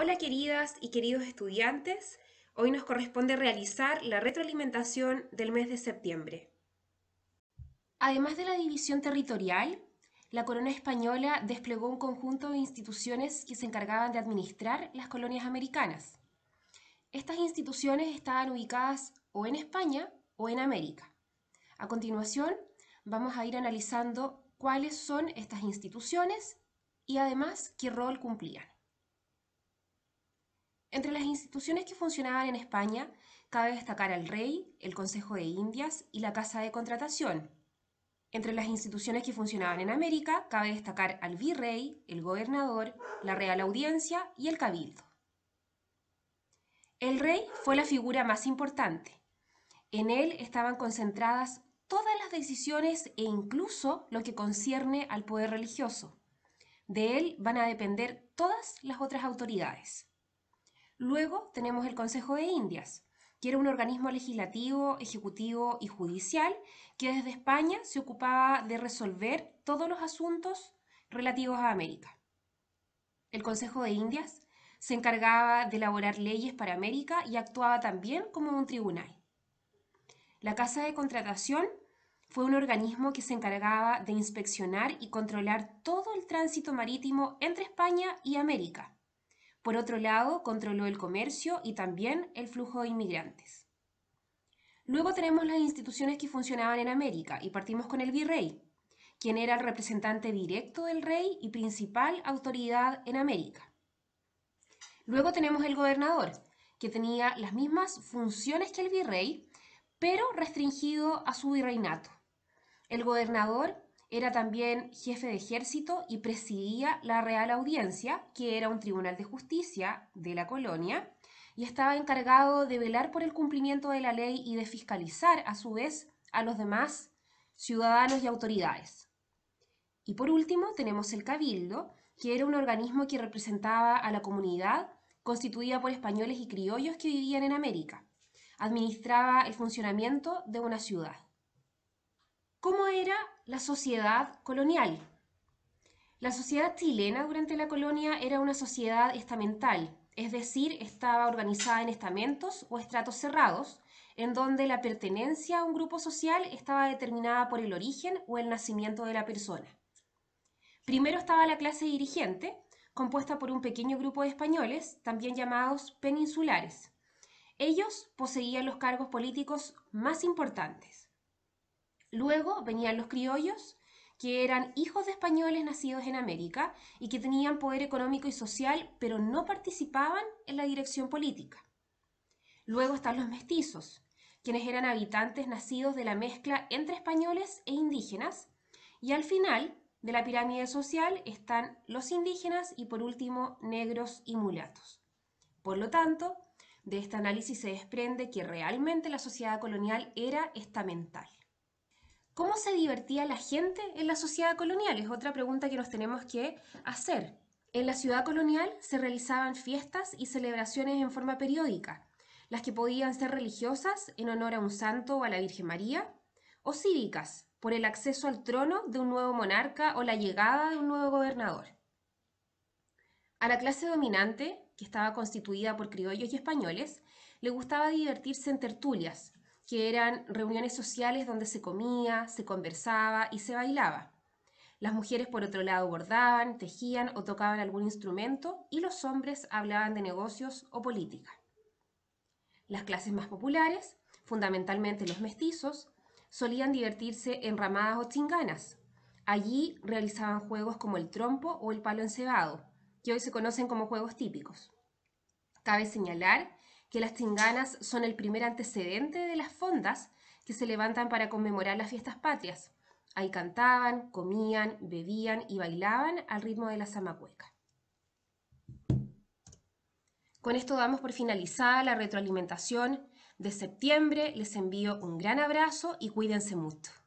Hola queridas y queridos estudiantes, hoy nos corresponde realizar la retroalimentación del mes de septiembre. Además de la división territorial, la corona española desplegó un conjunto de instituciones que se encargaban de administrar las colonias americanas. Estas instituciones estaban ubicadas o en España o en América. A continuación, vamos a ir analizando cuáles son estas instituciones y además qué rol cumplían. Entre las instituciones que funcionaban en España, cabe destacar al rey, el Consejo de Indias y la Casa de Contratación. Entre las instituciones que funcionaban en América, cabe destacar al virrey, el gobernador, la Real Audiencia y el Cabildo. El rey fue la figura más importante. En él estaban concentradas todas las decisiones e incluso lo que concierne al poder religioso. De él van a depender todas las otras autoridades. Luego tenemos el Consejo de Indias, que era un organismo legislativo, ejecutivo y judicial que desde España se ocupaba de resolver todos los asuntos relativos a América. El Consejo de Indias se encargaba de elaborar leyes para América y actuaba también como un tribunal. La Casa de Contratación fue un organismo que se encargaba de inspeccionar y controlar todo el tránsito marítimo entre España y América por otro lado, controló el comercio y también el flujo de inmigrantes. Luego tenemos las instituciones que funcionaban en América y partimos con el virrey, quien era el representante directo del rey y principal autoridad en América. Luego tenemos el gobernador, que tenía las mismas funciones que el virrey, pero restringido a su virreinato. El gobernador era también jefe de ejército y presidía la Real Audiencia, que era un tribunal de justicia de la colonia, y estaba encargado de velar por el cumplimiento de la ley y de fiscalizar a su vez a los demás ciudadanos y autoridades. Y por último tenemos el cabildo, que era un organismo que representaba a la comunidad constituida por españoles y criollos que vivían en América. Administraba el funcionamiento de una ciudad cómo era la sociedad colonial. La sociedad chilena durante la colonia era una sociedad estamental, es decir, estaba organizada en estamentos o estratos cerrados, en donde la pertenencia a un grupo social estaba determinada por el origen o el nacimiento de la persona. Primero estaba la clase dirigente, compuesta por un pequeño grupo de españoles, también llamados peninsulares. Ellos poseían los cargos políticos más importantes. Luego venían los criollos, que eran hijos de españoles nacidos en América y que tenían poder económico y social, pero no participaban en la dirección política. Luego están los mestizos, quienes eran habitantes nacidos de la mezcla entre españoles e indígenas. Y al final de la pirámide social están los indígenas y por último negros y mulatos. Por lo tanto, de este análisis se desprende que realmente la sociedad colonial era estamental. ¿Cómo se divertía la gente en la sociedad colonial? Es otra pregunta que nos tenemos que hacer. En la ciudad colonial se realizaban fiestas y celebraciones en forma periódica, las que podían ser religiosas en honor a un santo o a la Virgen María, o cívicas por el acceso al trono de un nuevo monarca o la llegada de un nuevo gobernador. A la clase dominante, que estaba constituida por criollos y españoles, le gustaba divertirse en tertulias, que eran reuniones sociales donde se comía, se conversaba y se bailaba. Las mujeres, por otro lado, bordaban, tejían o tocaban algún instrumento y los hombres hablaban de negocios o política. Las clases más populares, fundamentalmente los mestizos, solían divertirse en ramadas o chinganas. Allí realizaban juegos como el trompo o el palo encebado, que hoy se conocen como juegos típicos. Cabe señalar que las tinganas son el primer antecedente de las fondas que se levantan para conmemorar las fiestas patrias. Ahí cantaban, comían, bebían y bailaban al ritmo de la zamacueca. Con esto damos por finalizada la retroalimentación de septiembre. Les envío un gran abrazo y cuídense mucho.